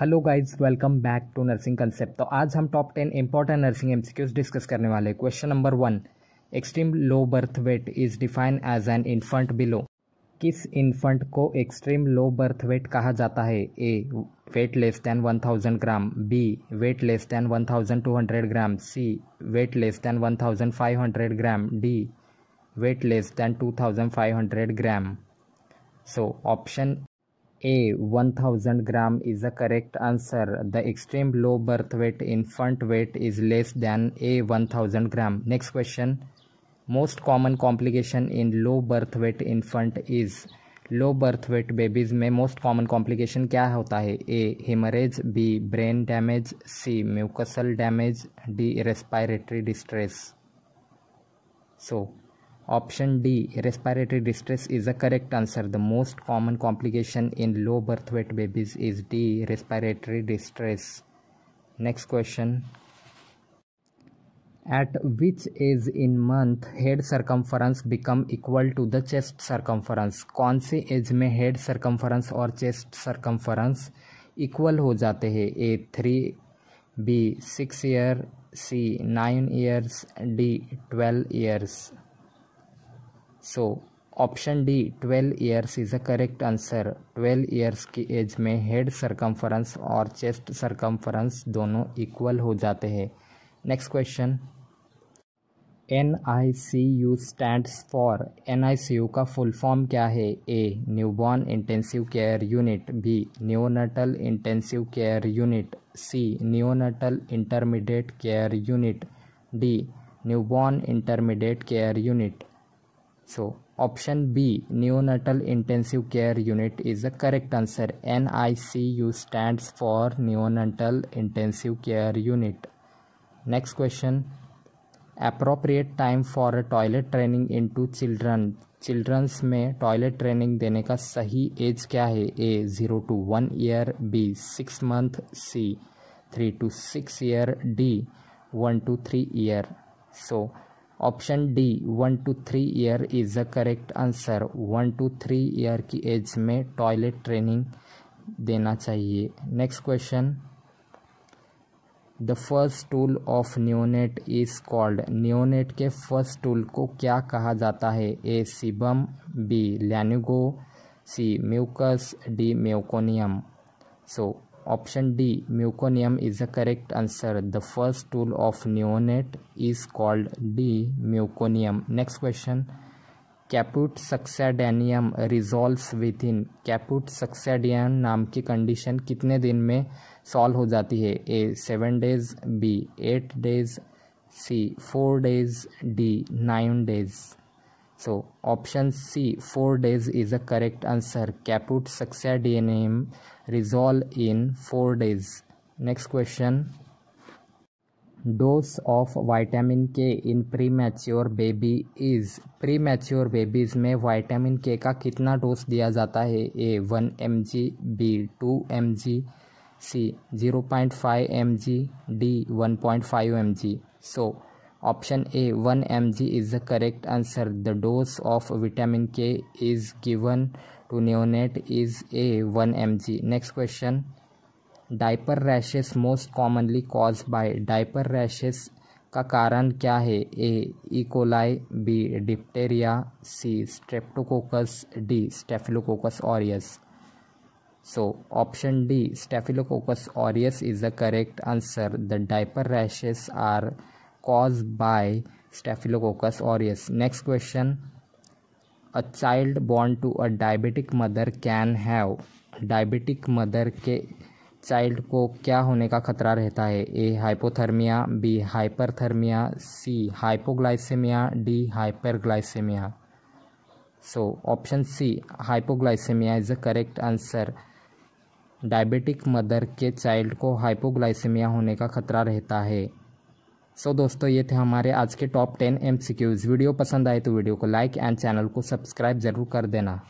Hello guys welcome back to nursing concept तो आज हम top ten important nursing MCQs discuss करने वाले हैं question number one extreme low birth weight is defined as an infant below किस infant को extreme low birth weight कहा जाता है A weight less than one thousand gram B weight less than one thousand two hundred gram C weight less than one thousand five hundred gram D weight less then two thousand five hundred gram so option A 1000 gram is a correct answer the extreme low birth weight infant weight is less than a 1000 gram next question most common complication in low birth weight infant is low birth weight babies में most common complication क्या होता है A haemorrhage B brain damage C mucosal damage D respiratory distress so Option D respiratory distress is the correct answer. The most common complication in low birth weight babies is D respiratory distress. Next question. At which age in month head circumference become equal to the chest circumference? कौन से age में head circumference और chest circumference equal हो जाते हैं A three B six year C nine years D twelve years so option D 12 years is a correct answer 12 years की age में head circumference और चेस्ट सरकमफरेंस दोनों equal हो जाते हैं next question N I C U stand for N I C U का full form क्या है A newborn intensive care unit B neonatal intensive care unit C neonatal intermediate care unit D newborn intermediate care unit so option B neonatal intensive care unit is the correct answer N I C U stand for neonatal intensive care unit next question appropriate time for toilet training in to children childrens में toilet training देने का सही age क्या है A zero to one year B six month C three to six year D one to three year so option D one to three year is the correct answer one to three year की age में toilet training देना चाहिए next question the first stool of neonate is called neonate के first stool को क्या कहा जाता है A sebum B lanugo C mucus D meconium so option D meconium is a correct answer the first stool of neonate is called the meconium next question caput succedaneum resolve within caput succedaneum नाम की condition कितने दिन में solve हो जाती है A seven days B eight days C four days D nine days So option C, 4 days is the correct answer. Caput succinium resolve in 4 days. Next question. Dose of vitamin K in premature baby is premature babies में vitamin K का कितना dose दिया जाता है A 1 mg, B 2 mg, C 0.5 mg, D 1.5 mg. So Option A 1 mg is the correct answer. The dose of vitamin K is given to neonate is A 1 mg. Next question. Diaper rashes most commonly caused by diaper rashes का कारण क्या है A E coli B diphtheria C streptococcus D staphylococcus aureus so option d staphylococcus aureus is the correct answer the diaper rashes are by staphylococcus और yes next question a child born to a diabetic mother can have diabetic mother के child को क्या होने का खतरा रहता है A hypothermia B hyperthermia C hypoglycaemia D hyperglycaemia so option C hypoglycaemia is the correct answer diabetic mother के child को हाइपोग्लाइसेमिया होने का खतरा रहता है सो so, दोस्तों ये थे हमारे आज के top ten M C Qs video पसंद आए तो वीडियो को लाइक एंड चैनल को सब्सक्राइब ज़रूर कर देना